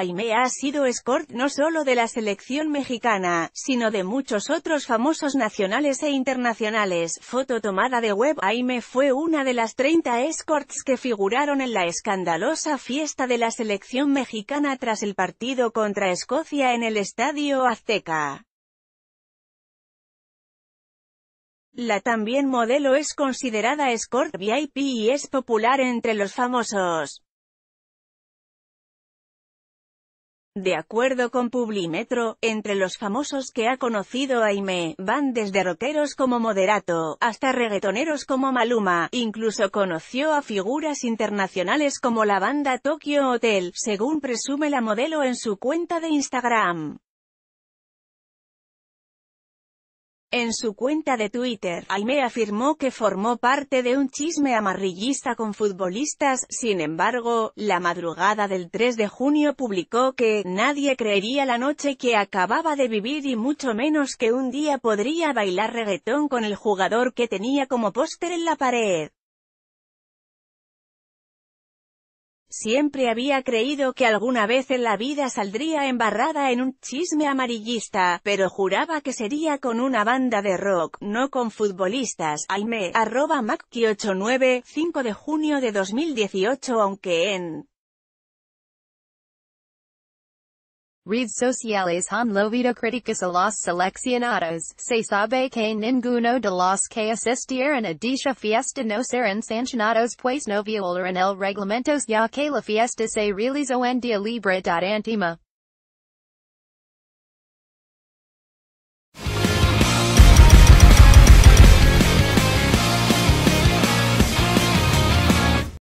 Aime ha sido escort no solo de la selección mexicana, sino de muchos otros famosos nacionales e internacionales. Foto tomada de web Jaime fue una de las 30 escorts que figuraron en la escandalosa fiesta de la selección mexicana tras el partido contra Escocia en el Estadio Azteca. La también modelo es considerada escort VIP y es popular entre los famosos. De acuerdo con Publimetro, entre los famosos que ha conocido Aime, van desde rockeros como Moderato, hasta reggaetoneros como Maluma, incluso conoció a figuras internacionales como la banda Tokyo Hotel, según presume la modelo en su cuenta de Instagram. En su cuenta de Twitter, Aime afirmó que formó parte de un chisme amarrillista con futbolistas, sin embargo, la madrugada del 3 de junio publicó que, nadie creería la noche que acababa de vivir y mucho menos que un día podría bailar reggaetón con el jugador que tenía como póster en la pared. siempre había creído que alguna vez en la vida saldría embarrada en un chisme amarillista, pero juraba que sería con una banda de rock, no con futbolistas, Aime, arroba 89 5 de junio de 2018 aunque en Reads sociales han lovido críticas a los seleccionados, se sabe que ninguno de los que asistieron a dicha fiesta no serán sancionados pues no violaron el reglamentos ya que la fiesta se realizó en día libre antima.